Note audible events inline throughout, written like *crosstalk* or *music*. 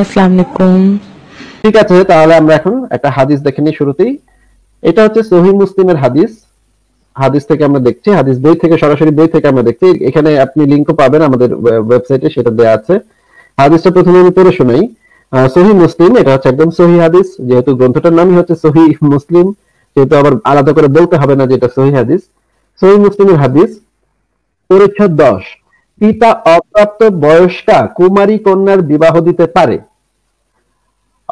আসসালামু আলাইকুম ঠিক আছে তাহলে আমরা এখন একটা হাদিস দেখে নিই শুরুতেই এটা হচ্ছে সহি মুসলিমের হাদিস হাদিস থেকে আমরা দেখছি হাদিস বই থেকে সরাসরি বই থেকে আমরা দেখছি এখানে আপনি লিঙ্কও পাবেন আমাদের ওয়েবসাইটে সেটা দেয়া আছে হাদিসটা প্রথমে আমি পড়ে শুনাই সহি মুসলিম এটা হচ্ছে একদম সহি হাদিস যেহেতু গ্রন্থটার নামই হচ্ছে সহি মুসলিম যেহেতু আবার আলাদা করে বলতে হবে না যে এটা সহি হাদিস সহি মুসলিমের হাদিস পরিচ্ছদ দশ পিতা অপ্রাপ্ত বয়স্কা কুমারী কন্যার বিবাহ দিতে পারে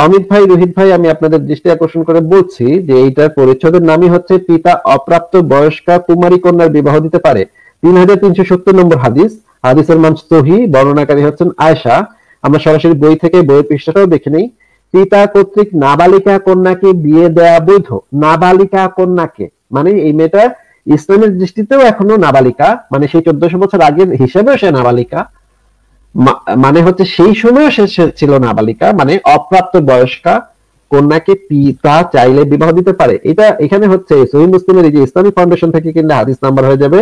অমিত ভাই রোহিত ভাই আমি আপনাদের দৃষ্টি আকর্ষণ করে বলছি যে এইটার পরিচ্ছদের নামই হচ্ছে পিতা অপ্রাপ্ত বয়স্কা কুমারী কন্যার বিবাহ দিতে পারে তিন হাজার তিনশো সত্তর নম্বর হাদিস হাদিসের মান সহি বর্ণনাকারী হচ্ছেন আয়সা আমরা সরাসরি বই থেকে বইয়ের পৃষ্ঠাটাও দেখে নেই পিতা কর্তৃক নাবালিকা কন্যাকে বিয়ে দেয়া বৈধ নাবালিকা কন্যাকে মানে এই মেয়েটা ইসলামের দৃষ্টিতেও এখনো নাবালিকা মানে সেই চোদ্দশো বছর আগের হিসেবেও সে নাবালিকা মানে হচ্ছে সেই সময়ও সে ছিল নাবালিকা মানে অপ্রাপ্ত বয়স্কা কন্যাকে পিতা চাইলে বিবাহ দিতে পারে এটা এখানে হচ্ছে সহি মুসলিমের এই যে ইসলামিক ফাউন্ডেশন থেকে কিন্তু হাদিস নাম্বার হয়ে যাবে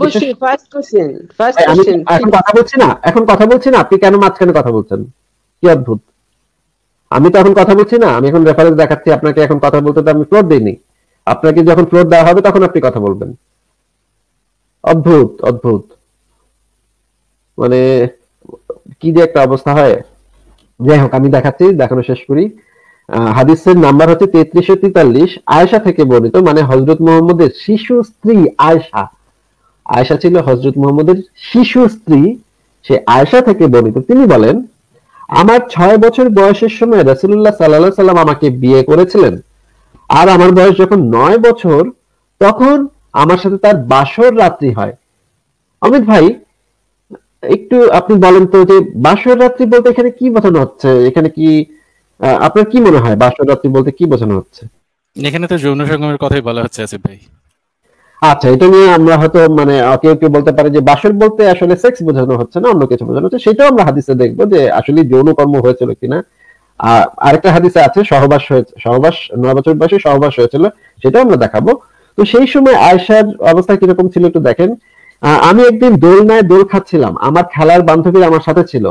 এখন কথা বলছি না এখন কথা বলছি না আপনি কেন মাঝখানে কথা বলছেন কি অদ্ভুত আমি তো এখন কথা বলছি না আমি এখন রেফারেন্স দেখাচ্ছি আপনাকে এখন কথা বলতে তো আমি ফ্লোর দিইনি আপনাকে যখন ফ্লোর দেওয়া হবে তখন আপনি কথা বলবেন অদ্ভুত অদ্ভুত মানে কি যে একটা অবস্থা হয় যাই হোক আমি দেখাচ্ছি দেখানো শেষ করি হাদিসের নাম্বার হচ্ছে তেত্রিশশো তেতাল্লিশ আয়সা থেকে বর্ণিত মানে হজরত মোহাম্মদের শিশু স্ত্রী আয়সা আয়সা ছিল হজরত মোহাম্মদের শিশু স্ত্রী সে আয়সা থেকে বর্ণিত তিনি বলেন আমার ছয় বছর বয়সের সময় রাসুল্লাহ সাল্লাহ সাল্লাম আমাকে বিয়ে করেছিলেন আর আমার বয়স যখন নয় বছর তখন আমার সাথে তার বাসর রাত্রি হয় অমিত ভাই একটু আপনি বলেন তো যে বাসর রাত্রি বলতে এখানে কি বোঝানো হচ্ছে এখানে কি আপনার কি মনে হয় বাসর রাত্রি বলতে কি বোঝানো হচ্ছে এখানে তো যৌন সঙ্গমের কথাই বলা হচ্ছে আসিফ ভাই আচ্ছা এটা নিয়ে আমরা হয়তো মানে কেউ কেউ বলতে পারে যে বাসর বলতে আসলে সেক্স বোঝানো হচ্ছে না অন্য কিছু বোঝানো হচ্ছে সেটাও আমরা হাদিসে দেখবো যে আসলে যৌন কর্ম হয়েছিল কিনা আরেকটা হাদিসে আছে সহবাস হয়েছে সহবাস নয় বছর বয়সে সহবাস হয়েছিল সেটা আমরা দেখাবো তো সেই সময় আয়সার অবস্থা কিরকম ছিল একটু দেখেন আমি একদিন দোলনায় দোল খাচ্ছিলাম আমার খেলার বান্ধবী আমার সাথে ছিল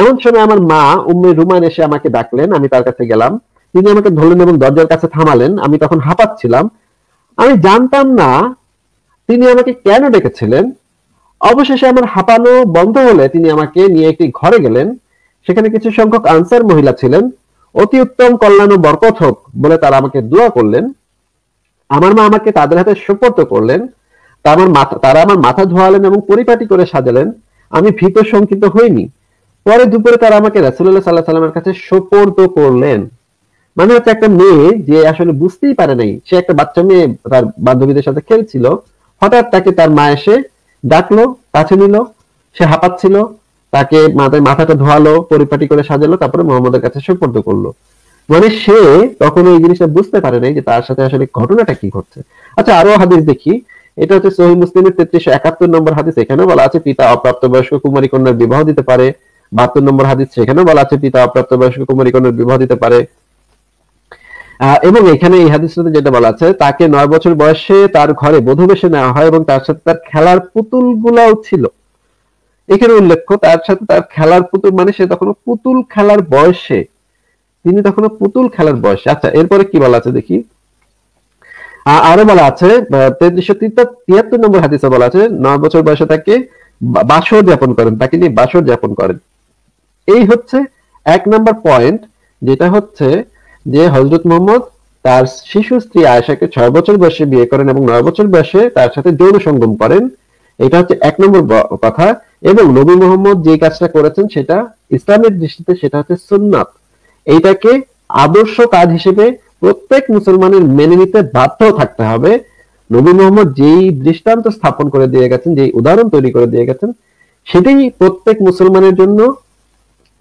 এমন সময় আমার মা উম্মে রুমান এসে আমাকে ডাকলেন আমি তার কাছে গেলাম তিনি আমাকে ধরলেন এবং দরজার কাছে থামালেন আমি তখন হাঁপাচ্ছিলাম আমি জানতাম না তিনি আমাকে কেন ডেকেছিলেন অবশেষে আমার হাঁপানো বন্ধ হলে তিনি আমাকে নিয়ে একটি ঘরে গেলেন সেখানে কিছু সংখ্যক আনসার মহিলা ছিলেন অতি উত্তম কল্যাণ ও বরকত হোক বলে তারা আমাকে দোয়া করলেন আমার মা আমাকে তাদের হাতে সুপর্ত করলেন আমার মাথা তারা আমার মাথা ধোয়ালেন এবং পরিপাটি করে সাজালেন আমি ভীত শঙ্কিত হইনি পরে দুপুরে তারা আমাকে রাসুল্লাহ সাল্লাহ সাল্লামের কাছে সোপর্দ করলেন মানে হচ্ছে একটা মেয়ে যে আসলে বুঝতেই পারে নাই সে একটা বাচ্চা মেয়ে তার বান্ধবীদের সাথে খেলছিল হঠাৎ তাকে তার মা এসে ডাকলো কাছে নিল সে হাঁপাচ্ছিল তাকে মাথায় মাথাটা ধোয়ালো পরিপাটি করে সাজালো তারপরে মোহাম্মদের কাছে সুপর্দ করলো মানে সে তখন এই জিনিসটা বুঝতে পারে নাই যে তার সাথে আসলে ঘটনাটা কি ঘটছে আচ্ছা আরো হাদিস দেখি এটা হচ্ছে সহি মুসলিমের তেত্রিশ একাত্তর নম্বর হাদিস এখানে বলা আছে পিতা অপ্রাপ্ত বয়স্ক কুমারী কন্যার বিবাহ দিতে পারে বাহাত্তর নম্বর হাদিস সেখানেও বলা আছে পিতা অপ্রাপ্ত বয়স্ক কুমারী কন্যার বিবাহ দিতে পারে এবং এখানে এই হাদিসটাতে যেটা বলা আছে তাকে নয় বছর বয়সে তার ঘরে বধূ বেশে নেওয়া হয় এবং তার সাথে তার খেলার পুতুলগুলাও ছিল এখানে উল্লেখ্য তার সাথে তার খেলার পুতুল মানে সে তখন পুতুল খেলার বয়সে তিনি তখন পুতুল খেলার বয়সে আচ্ছা এরপরে কি বলা আছে দেখি আরো বলা আছে তেত্রিশশো তিয়াত্তর নম্বর হাদিসে বলা আছে নয় বছর বয়সে তাকে বাসর যাপন করেন তাকে নিয়ে বাসর যাপন করেন এই হচ্ছে এক নম্বর পয়েন্ট যেটা হচ্ছে যে হজরত মোহাম্মদ তার শিশু স্ত্রী আয়েশাকে ছয় বছর বয়সে বিয়ে করেন এবং নয় বছর বয়সে তার সাথে যৌন সঙ্গম করেন এটা হচ্ছে এক নম্বর কথা এবং নবী মোহাম্মদ যে কাজটা করেছেন সেটা ইসলামের দৃষ্টিতে সেটা হচ্ছে সুন্নাত এইটাকে আদর্শ কাজ হিসেবে প্রত্যেক মুসলমানের মেনে নিতে বাধ্য থাকতে হবে নবী মোহাম্মদ যেই দৃষ্টান্ত স্থাপন করে দিয়ে গেছেন যেই উদাহরণ তৈরি করে দিয়ে গেছেন সেটাই প্রত্যেক মুসলমানের জন্য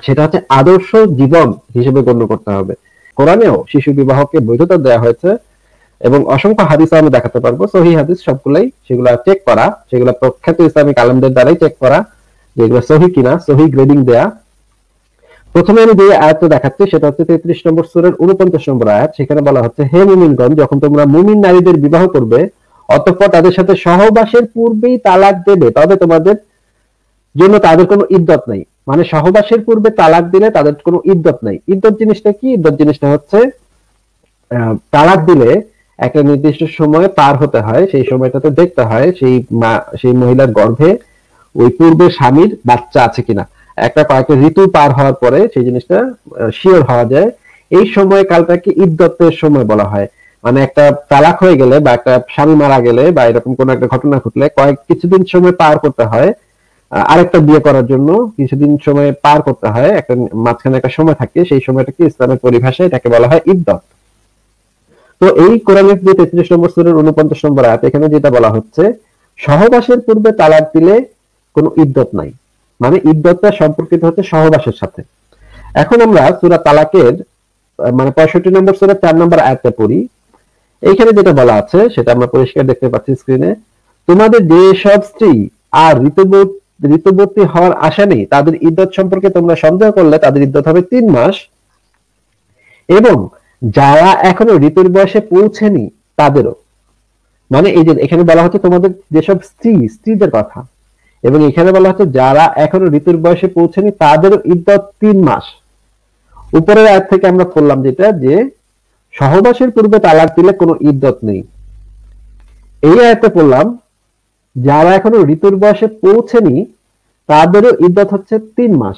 সেটা হচ্ছে আদর্শ জীবন হিসেবে গণ্য করতে হবে কোরআনেও শিশু বিবাহকে বৈধতা দেওয়া হয়েছে এবং অসংখ্য হাদিসও আমি দেখাতে পারবো সহি হাদিস সবগুলাই সেগুলা চেক করা সেগুলা প্রখ্যাত ইসলামিক আলমদের দ্বারাই চেক করা যেগুলো সহি কিনা সহি গ্রেডিং দেয়া প্রথমে আমি যে আয়াত দেখাচ্ছি সেটা হচ্ছে তেত্রিশ নম্বর সুরের উনপঞ্চাশ নম্বর আয়াত সেখানে বলা হচ্ছে হে মুমিনগণ যখন তোমরা মুমিন নারীদের বিবাহ করবে অতঃপর তাদের সাথে সহবাসের পূর্বেই তালাক দেবে তবে তোমাদের জন্য তাদের কোনো ইদ্যত নাই মানে সহবাসের পূর্বে তালাক দিলে তাদের কোনো ইদ্যত নাই ইদ্যত জিনিসটা কি ইদ্যত জিনিসটা হচ্ছে তালাক দিলে একটা নির্দিষ্ট সময় পার হতে হয় সেই সময়টাতে দেখতে হয় সেই মা সেই মহিলার গর্ভে ওই পূর্বে স্বামীর বাচ্চা আছে কিনা একটা কয়েকটা ঋতু পার হওয়ার পরে সেই জিনিসটা শিওর হওয়া যায় এই সময় কালটাকে ইদ্যত্বের সময় বলা হয় মানে একটা তালাক হয়ে গেলে বা একটা স্বামী মারা গেলে বা এরকম কোন একটা ঘটনা ঘটলে কয়েক কিছুদিন সময় পার করতে হয় আরেকটা বিয়ে করার জন্য কিছুদিন সময় পার করতে হয় একটা মাঝখানে একটা সময় থাকে সেই সময়টাকে ইসলামের পরিভাষায় এটাকে বলা হয় ইদ্যত তো এই কোরআনের যে তেত্রিশ নম্বর সুরের উনপঞ্চাশ নম্বর আয়াত এখানে যেটা বলা হচ্ছে সহবাসের পূর্বে তালাক দিলে কোনো ইদ্যত নাই মানে ইদ্যতটা সম্পর্কিত হচ্ছে সহবাসের সাথে এখন আমরা সুরা তালাকের মানে পঁয়ষট্টি নম্বর সুরের চার নম্বর আয়াতে পড়ি এইখানে যেটা বলা আছে সেটা আমরা পরিষ্কার দেখতে পাচ্ছি স্ক্রিনে তোমাদের যে সব স্ত্রী আর ঋতুবোধ ঋতুবর্তী হওয়ার আশা নেই তাদের ইদ্যত সম্পর্কে তোমরা সন্দেহ করলে তাদের ইদ্যত হবে তিন মাস এবং যারা এখনো ঋতুর বয়সে পৌঁছেনি তাদেরও মানে এই যে এখানে বলা হচ্ছে তোমাদের যেসব স্ত্রী স্ত্রীদের কথা এবং এখানে বলা হচ্ছে যারা এখনো ঋতুর বয়সে পৌঁছেনি তাদেরও ইদ্যত তিন মাস উপরের আয় থেকে আমরা পড়লাম যেটা যে সহবাসের পূর্বে তালাক দিলে কোনো ইদ্যত নেই এই আয়তে পড়লাম যারা এখনো ঋতুর বয়সে পৌঁছেনি তাদেরও ইদ্যত হচ্ছে তিন মাস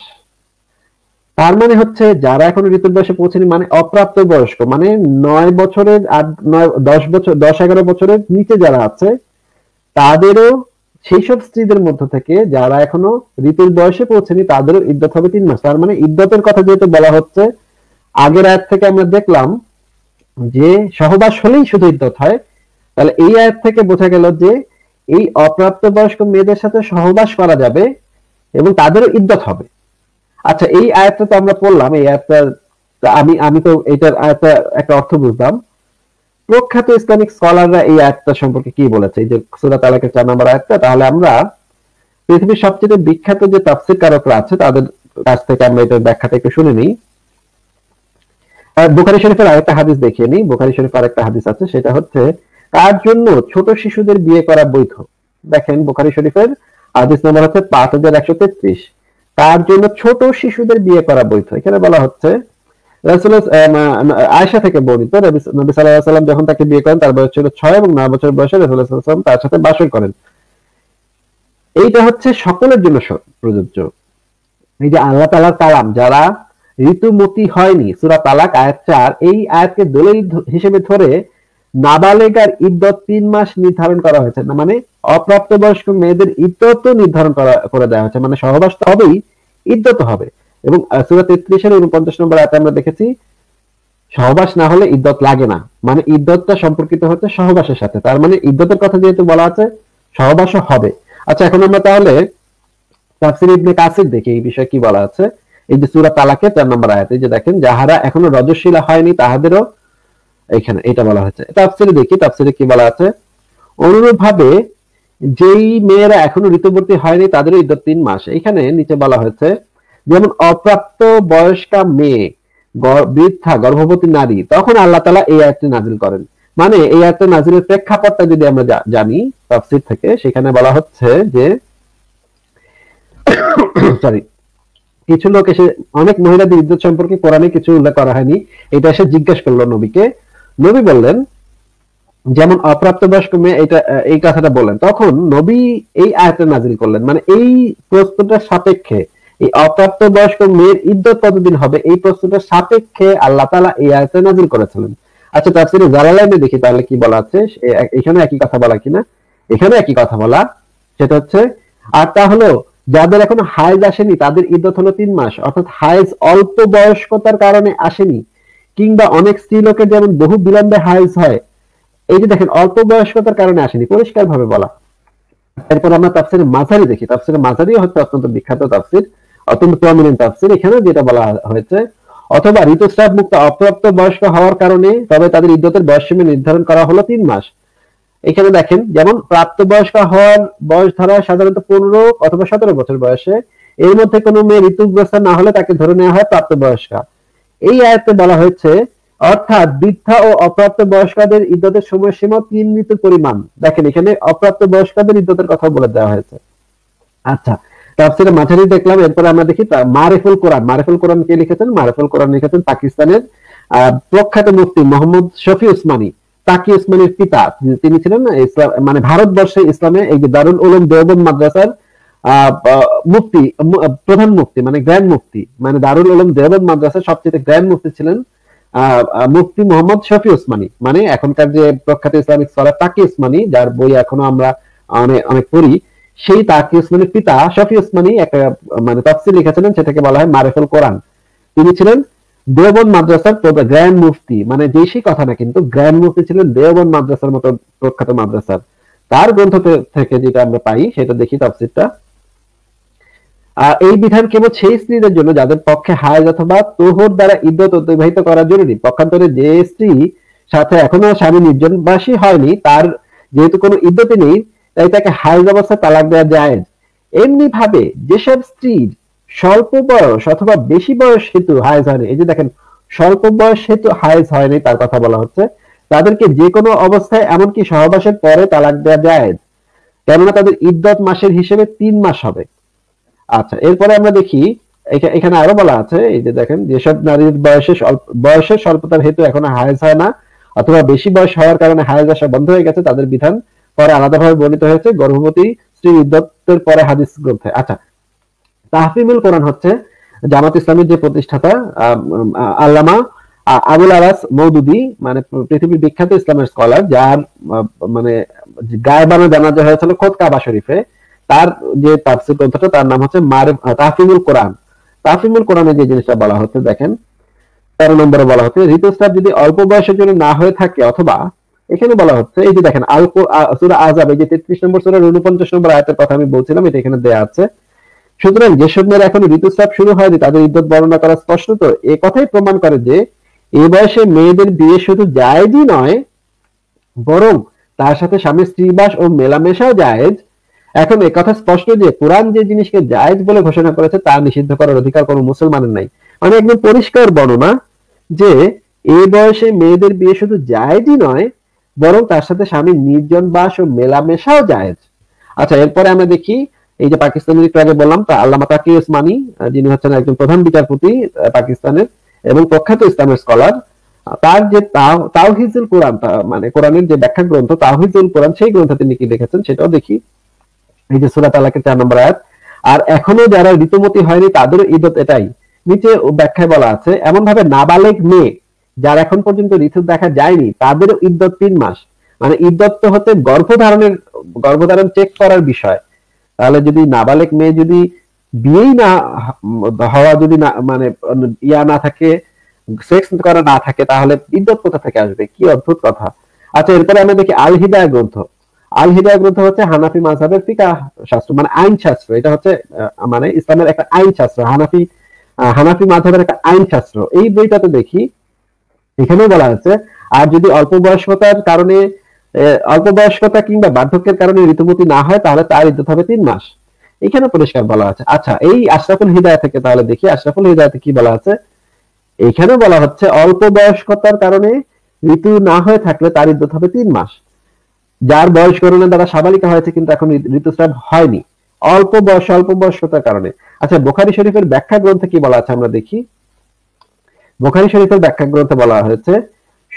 তার মানে হচ্ছে যারা এখন ঋতুর বয়সে পৌঁছেনি মানে অপ্রাপ্ত বয়স্ক মানে নয় বছরের আট নয় দশ বছর দশ এগারো বছরের নিচে যারা আছে তাদেরও সেই সব স্ত্রীদের মধ্য থেকে যারা এখনো ঋতুর বয়সে পৌঁছেনি তাদেরও ইদ্যত হবে তিন মাস তার মানে ইদ্যতের কথা যেহেতু বলা হচ্ছে আগের আয়াত থেকে আমরা দেখলাম যে সহবাস হলেই শুধু ইদ্যত হয় তাহলে এই আয়াত থেকে বোঝা গেল যে এই অপ্রাপ্ত বয়স্ক মেয়েদের সাথে সহবাস করা যাবে এবং তাদেরও ইদ্যত হবে আচ্ছা এই আয়াতটা তো আমরা পড়লাম এই আয়াতটা আমি আমি তো এটার আয়াতটা একটা অর্থ বুঝলাম প্রখ্যাত ইসলামিক স্কলাররা এই আয়াতটা সম্পর্কে কি বলেছে এই যে সুরা তালাকের চার নম্বর আয়াতটা তাহলে আমরা পৃথিবীর সবচেয়ে বিখ্যাত যে তাফসির কারকরা আছে তাদের কাছ থেকে আমরা এটার ব্যাখ্যাটা একটু শুনে নিই বোখারি শরীফের আরেকটা হাদিস দেখিয়ে নিই বোখারি শরীফের আরেকটা হাদিস আছে সেটা হচ্ছে কার জন্য ছোট শিশুদের বিয়ে করা বৈধ দেখেন বোখারি শরীফের হাদিস নম্বর হচ্ছে পাঁচ হাজার একশো তেত্রিশ তার জন্য ছোট শিশুদের বিয়ে করা বৈধ এখানে বলা হচ্ছে আয়সা থেকে বর্ণিত নবী সাল্লাম যখন তাকে বিয়ে করেন তার বয়স ছিল ছয় এবং নয় বছর বয়সে রসুল্লাহাম তার সাথে বাসন করেন এইটা হচ্ছে সকলের জন্য প্রযোজ্য এই যে আল্লাহ তালার কালাম যারা ঋতুমতি হয়নি সুরা তালাক আয়াত চার এই আয়াতকে দলিল হিসেবে ধরে নাবালেগার ইদ্যত তিন মাস নির্ধারণ করা হয়েছে না মানে অপ্রাপ্তবয়স্ক মেয়েদের ইদ্যত নির্ধারণ করা করে দেওয়া হয়েছে মানে সহবাস তো হবেই ইদ্যত হবে এবং সুরা তেত্রিশের উনপঞ্চাশ নম্বর আয়তে আমরা দেখেছি সহবাস না হলে ইদ্যত লাগে না মানে ইদ্যতটা সম্পর্কিত হচ্ছে সহবাসের সাথে তার মানে ইদ্যতের কথা যেহেতু বলা আছে সহবাসও হবে আচ্ছা এখন আমরা তাহলে তাফসির ইবনে কাসির দেখি এই বিষয়ে কি বলা আছে এই যে সুরা তালাকের চার নম্বর আয়াতে যে দেখেন যাহারা এখনো রজস্বীলা হয়নি তাহাদেরও এখানে এটা বলা হয়েছে তাফসিরে দেখি তাফসিরে কি বলা আছে অনুরূপ ভাবে যেই মেয়েরা এখনো ঋতুবর্তী হয়নি তাদের ইদ্যত তিন মাস এখানে নিচে বলা হয়েছে যেমন অপ্রাপ্ত বয়স্কা মেয়ে বৃদ্ধা গর্ভবতী নারী তখন আল্লাহ তালা এই আয়াতটি নাজিল করেন মানে এই আয়াতটা নাজিলের প্রেক্ষাপটটা যদি আমরা জানি তাফসির থেকে সেখানে বলা হচ্ছে যে সরি *coughs* কিছু লোক এসে অনেক মহিলাদের ইদ্যত সম্পর্কে কোরআনে কিছু উল্লেখ করা হয়নি এটা এসে জিজ্ঞেস করলো নবীকে নবী বললেন যেমন অপ্রাপ্ত বয়স্ক মেয়ে এটা এই কথাটা বলেন তখন নবী এই আয়াতটা নাজিল করলেন মানে এই প্রশ্নটার সাপেক্ষে এই অপ্রাপ্ত বয়স্ক মেয়ের ইদ্যত কতদিন হবে এই প্রশ্নটার সাপেক্ষে আল্লাহ তালা এই আয়াতটা নাজিল করেছিলেন আচ্ছা তার সাথে জালালাইনে দেখি তাহলে কি বলা আছে এখানে একই কথা বলা কিনা এখানে একই কথা বলা সেটা হচ্ছে আর তা হলো যাদের এখন হাইজ আসেনি তাদের ইদ্যত হলো তিন মাস অর্থাৎ হাইজ অল্প বয়স্কতার কারণে আসেনি কিংবা অনেক স্ত্রীলোকের যেমন বহু বিলম্বে হাইজ হয় এই যে দেখেন অল্প বয়স্কতার কারণে আসেনি পরিষ্কার ভাবে বলা এরপর আমরা তাপসির মাঝারি দেখি তাপসির মাঝারি হচ্ছে অত্যন্ত বিখ্যাত তাপসির অত্যন্ত প্রমিনেন্ট তাপসির এখানে যেটা বলা হয়েছে অথবা ঋতুস্রাব মুক্ত অপ্রাপ্ত বয়স্ক হওয়ার কারণে তবে তাদের ইদ্যতের বয়স সীমা নির্ধারণ করা হলো তিন মাস এখানে দেখেন যেমন প্রাপ্ত বয়স্ক হওয়ার বয়স ধরা সাধারণত পনেরো অথবা সতেরো বছর বয়সে এর মধ্যে কোনো মেয়ে ঋতুগ্রস্ত না হলে তাকে ধরে নেওয়া হয় প্রাপ্ত বয়স্কা এই আয়াতে বলা হয়েছে অর্থাৎ বৃদ্ধা ও অপ্রাপ্ত বয়স্কদের ইদ্যতের সময়সীমা তিন ঋতুর পরিমাণ দেখেন এখানে অপ্রাপ্ত বয়স্কদের ইদ্যতের কথা বলে দেওয়া হয়েছে আচ্ছা তাফসিরে মাঝারি দেখলাম এরপরে আমরা দেখি মারেফুল কোরআন মারেফুল কোরআন কে লিখেছেন মারেফুল কোরআন লিখেছেন পাকিস্তানের প্রখ্যাত মুফতি মোহাম্মদ শফি উসমানী তাকি উসমানীর পিতা তিনি ছিলেন ইসলাম মানে ভারতবর্ষে ইসলামে এই যে দারুল উলুম দেওবন মাদ্রাসার আহ মুফতি প্রধান মুফতি মানে গ্র্যান্ড মুফতি মানে দারুল উলুম দেওবন্দ মাদ্রাসার সবচেয়ে গ্র্যান্ড মুফতি ছিলেন মুফতি মোহাম্মদ শফি ওসমানী মানে এখনকার যে প্রখ্যাত ইসলামিক সলার তাকি ওসমানী যার বই এখনো আমরা অনেক অনেক পড়ি সেই তাকি ওসমানীর পিতা শফি ওসমানী একটা মানে তফসিল লিখেছিলেন সেটাকে বলা হয় মারেফুল কোরআন তিনি ছিলেন দেওবন্দ মাদ্রাসার গ্র্যান্ড মুফতি মানে যে সেই কথা না কিন্তু গ্র্যান্ড মুফতি ছিলেন দেওবন্দ মাদ্রাসার মতো প্রখ্যাত মাদ্রাসার তার গ্রন্থ থেকে যেটা আমরা পাই সেটা দেখি তফসিরটা আর এই বিধান কেবল সেই স্ত্রীদের জন্য যাদের পক্ষে হায়জ অথবা তোহর দ্বারা ইদ্যত অতিবাহিত করা জরুরি পক্ষান্তরে যে স্ত্রী সাথে এখনো স্বামী বাসী হয়নি তার যেহেতু কোনো ইদ্যতি নেই তাই তাকে হায়জ অবস্থায় তালাক দেওয়া যায় এমনি ভাবে যেসব স্ত্রীর স্বল্প বয়স অথবা বেশি বয়স হেতু হায়জ হয়নি এই যে দেখেন স্বল্প বয়স হেতু হায়জ হয়নি তার কথা বলা হচ্ছে তাদেরকে যে কোনো অবস্থায় এমনকি সহবাসের পরে তালাক দেওয়া যায় কেননা তাদের ইদ্যত মাসের হিসেবে তিন মাস হবে আচ্ছা এরপরে আমরা দেখি এখানে আরো বলা আছে এই যে দেখেন যেসব নারীর বয়সে বয়সের স্বল্পতার হেতু এখন হায়েজ হয় না অথবা বেশি বয়স হওয়ার কারণে হায়েজ আসা বন্ধ হয়ে গেছে তাদের বিধান পরে আলাদাভাবে বর্ণিত হয়েছে গর্ভবতী স্ত্রী ইদ্যতের পরে হাদিস গ্রন্থে আচ্ছা তাহফিমুল কোরআন হচ্ছে জামাত ইসলামের যে প্রতিষ্ঠাতা আল্লামা আবুল আলাস মৌদুদি মানে পৃথিবীর বিখ্যাত ইসলামের স্কলার যার মানে গায়ে বানা জানাজা হয়েছিল খোদ কাবা শরীফে তার যে তাফসির গ্রন্থটা তার নাম হচ্ছে মারেফ তাফিমুল কোরআন তাফিমুল কোরআনে যে জিনিসটা বলা হচ্ছে দেখেন তেরো নম্বরে বলা হচ্ছে ঋতুস্রাব যদি অল্প বয়সের জন্য না হয়ে থাকে অথবা এখানে বলা হচ্ছে এই যে দেখেন আল সুরা আজাব এই যে তেত্রিশ নম্বর সুরের উনপঞ্চাশ নম্বর আয়াতের কথা আমি বলছিলাম এটা এখানে দেয়া আছে সুতরাং যেসব মেয়েরা এখন ঋতুস্রাব শুরু হয়নি তাদের ইদ্যত বর্ণনা করা স্পষ্ট তো এ কথাই প্রমাণ করে যে এ বয়সে মেয়েদের বিয়ে শুধু জায়েজই নয় বরং তার সাথে স্বামীর স্ত্রীবাস ও মেলামেশাও জায়েজ এখন এ কথা স্পষ্ট যে কোরআন যে জিনিসকে জায়েজ বলে ঘোষণা করেছে তা নিষিদ্ধ করার অধিকার কোনো মুসলমানের নাই মানে একদম পরিষ্কার বর্ণনা যে এই বয়সে মেয়েদের বিয়ে শুধু জায়েজই নয় বরং তার সাথে স্বামী নির্জন বাস ও মেলামেশাও জায়েজ আচ্ছা এরপরে আমরা দেখি এই যে পাকিস্তানের একটু আগে বললাম তা আল্লামা তাকি ওসমানি যিনি হচ্ছেন একজন প্রধান বিচারপতি পাকিস্তানের এবং প্রখ্যাত ইসলামের স্কলার তার যে তাওহিজুল কোরআন মানে কোরআনের যে ব্যাখ্যা গ্রন্থ তাওহিজুল কোরআন সেই গ্রন্থ তিনি কি লিখেছেন সেটাও দেখি এই যে সুরাত আলাকে চার নম্বর আয়াত আর এখনো যারা ঋতুমতি হয়নি তাদেরও ঈদত এটাই নিচে ব্যাখ্যায় বলা আছে এমন ভাবে নাবালেক মেয়ে যার এখন পর্যন্ত ঋতু দেখা যায়নি ইদ্যত তিন মাস মানে ইদ্যত তো হচ্ছে গর্ভধারণের গর্ভধারণ চেক করার বিষয় তাহলে যদি নাবালেক মেয়ে যদি বিয়েই না হওয়া যদি না মানে ইয়া না থাকে সেক্স করা না থাকে তাহলে ইদ্যত কোথা থেকে আসবে কি অদ্ভুত কথা আচ্ছা এরপরে আমরা দেখি আলহিদায় গ্রন্থ আল হিদায়া গ্রন্থ হচ্ছে হানাফি মাঝহাবের ফিকা শাস্ত্র মানে আইন শাস্ত্র এটা হচ্ছে মানে ইসলামের একটা আইন শাস্ত্র হানাফি হানাফি মাঝহাবের একটা আইন শাস্ত্র এই বইটাতে দেখি এখানেও বলা হচ্ছে আর যদি অল্প বয়স্কতার কারণে অল্প বয়স্কতা কিংবা বার্ধক্যের কারণে ঋতুমতি না হয় তাহলে তার ইদ্যুত হবে তিন মাস এখানে পরিষ্কার বলা আছে আচ্ছা এই আশরাফুল হৃদয় থেকে তাহলে দেখি আশরাফুল হিদায়াতে কি বলা আছে এখানে বলা হচ্ছে অল্প বয়স্কতার কারণে ঋতু না হয়ে থাকলে তার ইদ্যুত হবে তিন মাস যার বয়স করণে তারা সাবালিকা হয়েছে কিন্তু এখন ঋতুস্রাব হয়নি অল্প বয়স অল্প বয়সতার কারণে আচ্ছা বোখারি শরীফের ব্যাখ্যা গ্রন্থে কি বলা আছে আমরা দেখি বোখারি শরীফের ব্যাখ্যা গ্রন্থে বলা হয়েছে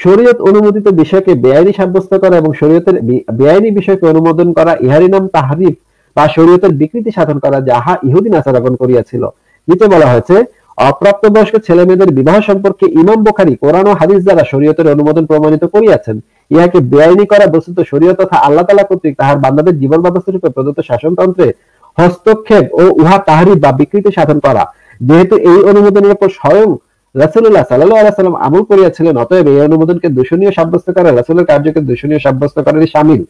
শরীয়ত অনুমোদিত বিষয়কে বেআইনি সাব্যস্ত করা এবং শরীয়তের বেআইনি বিষয়কে অনুমোদন করা ইহারি নাম তাহারিফ বা শরীয়তের বিকৃতি সাধন করা যাহা ইহুদিন আচারাগণ করিয়াছিল দ্বিতীয় বলা হয়েছে অপ্রাপ্তবয়স্ক ছেলে মেয়েদের বিবাহ সম্পর্কে ইমাম বোখারি কোরআন ও হাদিস দ্বারা শরীয়তের অনুমোদন প্রমাণিত করিয়াছেন ইহাকে বেআইনি করা বস্তুত শরীয় তথা আল্লাহ তালা কর্তৃক তাহার বান্দাদের জীবন ব্যবস্থা রূপে প্রদত্ত শাসনতন্ত্রে হস্তক্ষেপ ও উহা তাহারি বা বিকৃতি সাধন করা যেহেতু এই অনুমোদনের উপর স্বয়ং রাসুল্লাহ সাল্লাহ আলাইসাল্লাম আমল করিয়াছিলেন অতএব এই অনুমোদনকে দূষণীয় সাব্যস্ত করা রাসুলের কার্যকে দূষণীয় সাব্যস্ত করারই সামিল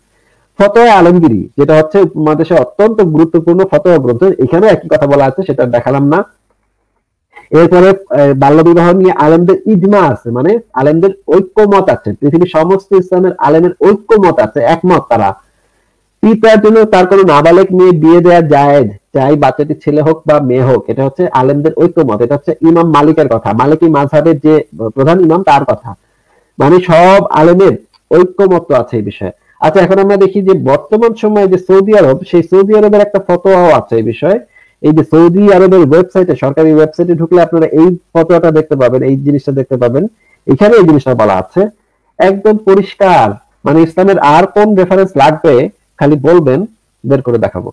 ফতোয়া আলমগিরি যেটা হচ্ছে উপমহাদেশে অত্যন্ত গুরুত্বপূর্ণ ফতোয়া গ্রন্থ এখানে একই কথা বলা আছে সেটা দেখালাম না এরপরে বাল্য বিবাহ নিয়ে আলেমদের ইজমা আছে মানে আলেমদের ঐক্যমত আছে পৃথিবীর সমস্ত ইসলামের আলেমের ঐক্যমত আছে একমত তারা পিতার জন্য তার কোনো নাবালেক নিয়ে বিয়ে দেওয়া যায় চাই বাচ্চাটি ছেলে হোক বা মেয়ে হোক এটা হচ্ছে আলেমদের ঐক্যমত এটা হচ্ছে ইমাম মালিকের কথা মালিকী মাঝহের যে প্রধান ইমাম তার কথা মানে সব আলেমের ঐক্যমত আছে এই বিষয়ে আচ্ছা এখন আমরা দেখি যে বর্তমান সময়ে যে সৌদি আরব সেই সৌদি আরবের একটা ফতোয়াও আছে এই বিষয়ে এই যে সৌদি আরবের ওয়েবসাইটে সরকারি ওয়েবসাইটে ঢুকলে আপনারা এই ফটোটা দেখতে পাবেন এই জিনিসটা দেখতে পাবেন এখানে এই জিনিসটা বলা আছে একদম পরিষ্কার মানে ইসলামের আর কোন রেফারেন্স লাগবে খালি বলবেন বের করে দেখাবো